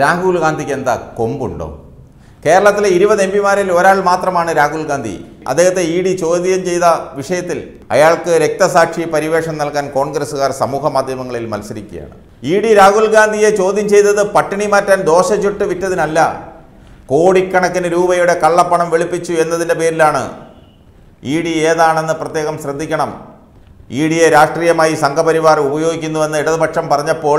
രാഹുൽ ഗാന്ധിക്ക് എന്താ കൊമ്പുണ്ടോ കേരളത്തിലെ ഇരുപത് എം പിമാരിൽ ഒരാൾ മാത്രമാണ് രാഹുൽ ഗാന്ധി അദ്ദേഹത്തെ ഇ ഡി ചോദ്യം ചെയ്ത വിഷയത്തിൽ അയാൾക്ക് രക്തസാക്ഷി പരിവേഷം നൽകാൻ കോൺഗ്രസുകാർ സമൂഹ മാധ്യമങ്ങളിൽ മത്സരിക്കുകയാണ് ഇ ഡി രാഹുൽ ഗാന്ധിയെ ചോദ്യം ചെയ്തത് പട്ടിണി മാറ്റാൻ ദോശ ചുട്ട് വിറ്റതിനല്ല കോടിക്കണക്കിന് രൂപയുടെ കള്ളപ്പണം വെളുപ്പിച്ചു എന്നതിൻ്റെ പേരിലാണ് ഇ ഡി ഏതാണെന്ന് പ്രത്യേകം ശ്രദ്ധിക്കണം ഇ ഡിയെ രാഷ്ട്രീയമായി സംഘപരിവാർ ഉപയോഗിക്കുന്നുവെന്ന് ഇടതുപക്ഷം പറഞ്ഞപ്പോൾ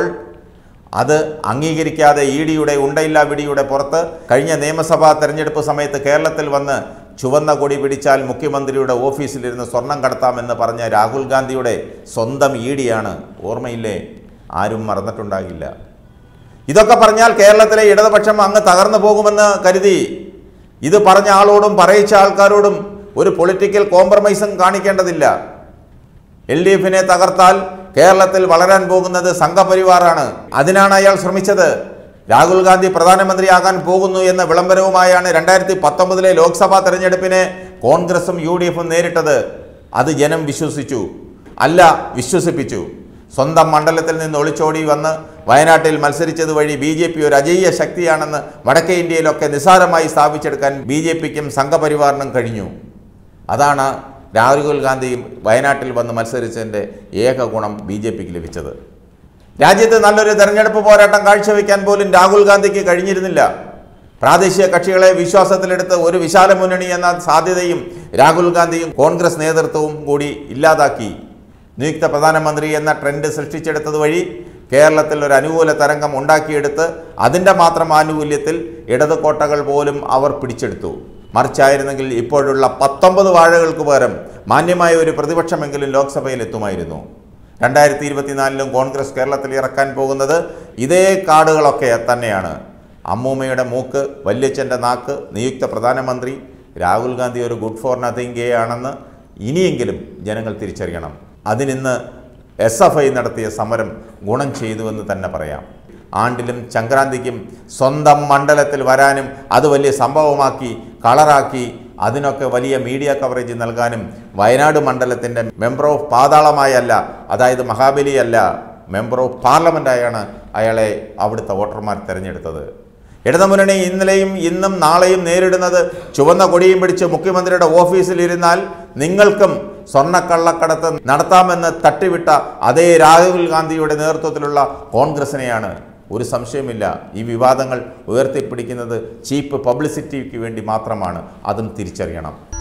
അത് അംഗീകരിക്കാതെ ഇ ഡിയുടെ ഉണ്ടയില്ല വിടിയുടെ പുറത്ത് കഴിഞ്ഞ നിയമസഭാ തെരഞ്ഞെടുപ്പ് സമയത്ത് കേരളത്തിൽ വന്ന് ചുവന്ന കൊടി പിടിച്ചാൽ മുഖ്യമന്ത്രിയുടെ ഓഫീസിലിരുന്ന് സ്വർണം കടത്താമെന്ന് പറഞ്ഞ രാഹുൽ ഗാന്ധിയുടെ സ്വന്തം ഇ ഡിയാണ് ഓർമ്മയില്ലേ ആരും മറന്നിട്ടുണ്ടാകില്ല ഇതൊക്കെ പറഞ്ഞാൽ കേരളത്തിലെ ഇടതുപക്ഷം അങ്ങ് തകർന്നു പോകുമെന്ന് കരുതി ഇത് പറഞ്ഞ ആളോടും പറയിച്ച ആൾക്കാരോടും ഒരു പൊളിറ്റിക്കൽ കോംപ്രമൈസും കാണിക്കേണ്ടതില്ല എൽ ഡി എഫിനെ തകർത്താൽ കേരളത്തിൽ വളരാൻ പോകുന്നത് സംഘപരിവാറാണ് അതിനാണ് അയാൾ ശ്രമിച്ചത് രാഹുൽ ഗാന്ധി പ്രധാനമന്ത്രിയാകാൻ പോകുന്നു എന്ന വിളംബരവുമായാണ് രണ്ടായിരത്തി പത്തൊമ്പതിലെ ലോക്സഭാ തെരഞ്ഞെടുപ്പിനെ കോൺഗ്രസും യു ഡി എഫും നേരിട്ടത് അത് ജനം വിശ്വസിച്ചു അല്ല വിശ്വസിപ്പിച്ചു സ്വന്തം മണ്ഡലത്തിൽ നിന്ന് ഒളിച്ചോടി വന്ന് വയനാട്ടിൽ മത്സരിച്ചത് വഴി ബി ജെ പി ഒരു അജയ്യ ശക്തിയാണെന്ന് വടക്കേ ഇന്ത്യയിലൊക്കെ നിസ്സാരമായി സ്ഥാപിച്ചെടുക്കാൻ ബി ജെ പിക്കും സംഘപരിവാറിനും കഴിഞ്ഞു അതാണ് രാഹുൽ ഗാന്ധിയും വയനാട്ടിൽ വന്ന് മത്സരിച്ചതിൻ്റെ ഏക ഗുണം ബി ജെ പിക്ക് ലഭിച്ചത് രാജ്യത്ത് നല്ലൊരു തെരഞ്ഞെടുപ്പ് പോരാട്ടം കാഴ്ചവെക്കാൻ പോലും രാഹുൽ ഗാന്ധിക്ക് കഴിഞ്ഞിരുന്നില്ല പ്രാദേശിക കക്ഷികളെ വിശ്വാസത്തിലെടുത്ത് ഒരു വിശാല മുന്നണി എന്ന സാധ്യതയും രാഹുൽ ഗാന്ധിയും കോൺഗ്രസ് നേതൃത്വവും കൂടി ഇല്ലാതാക്കി നിയുക്ത പ്രധാനമന്ത്രി എന്ന ട്രെൻഡ് സൃഷ്ടിച്ചെടുത്തത് വഴി കേരളത്തിൽ ഒരു അനുകൂല തരംഗം ഉണ്ടാക്കിയെടുത്ത് അതിൻ്റെ മാത്രം ആനുകൂല്യത്തിൽ ഇടതുകോട്ടകൾ പോലും അവർ പിടിച്ചെടുത്തു മറിച്ചായിരുന്നെങ്കിൽ ഇപ്പോഴുള്ള പത്തൊമ്പത് വാഴകൾക്ക് പകരം മാന്യമായ ഒരു പ്രതിപക്ഷമെങ്കിലും ലോക്സഭയിൽ എത്തുമായിരുന്നു രണ്ടായിരത്തി ഇരുപത്തിനാലിലും കോൺഗ്രസ് കേരളത്തിൽ ഇറക്കാൻ പോകുന്നത് ഇതേ കാർഡുകളൊക്കെ തന്നെയാണ് അമ്മൂമ്മയുടെ മൂക്ക് വല്യച്ഛൻ്റെ നാക്ക് നിയുക്ത പ്രധാനമന്ത്രി രാഹുൽ ഗാന്ധി ഒരു ഗുഡ് ഫോർ നത്തിങ് ഗേ ആണെന്ന് ഇനിയെങ്കിലും ജനങ്ങൾ തിരിച്ചറിയണം അതിനിന്ന് എസ് എഫ് ഐ നടത്തിയ സമരം ഗുണം ചെയ്തുവെന്ന് തന്നെ പറയാം ആണ്ടിലും ചക്രാന്തിക്കും സ്വന്തം മണ്ഡലത്തിൽ വരാനും അത് വലിയ സംഭവമാക്കി കളറാക്കി അതിനൊക്കെ വലിയ മീഡിയ കവറേജ് നൽകാനും വയനാട് മണ്ഡലത്തിൻ്റെ മെമ്പർ ഓഫ് പാതാളമായല്ല അതായത് മഹാബലിയല്ല മെമ്പർ ഓഫ് പാർലമെൻറ്റായാണ് അയാളെ അവിടുത്തെ വോട്ടർമാർ തിരഞ്ഞെടുത്തത് ഇടതുമുന്നണി ഇന്നലെയും ഇന്നും നാളെയും നേരിടുന്നത് ചുവന്ന കൊടിയും പിടിച്ച് മുഖ്യമന്ത്രിയുടെ ഓഫീസിലിരുന്നാൽ നിങ്ങൾക്കും സ്വർണ്ണക്കള്ളക്കടത്ത് നടത്താമെന്ന് തട്ടിവിട്ട അതേ രാഹുൽ ഗാന്ധിയുടെ നേതൃത്വത്തിലുള്ള കോൺഗ്രസിനെയാണ് ഒരു സംശയമില്ല ഈ വിവാദങ്ങൾ ഉയർത്തിപ്പിടിക്കുന്നത് ചീപ്പ് പബ്ലിസിറ്റിക്ക് വേണ്ടി മാത്രമാണ് അതും തിരിച്ചറിയണം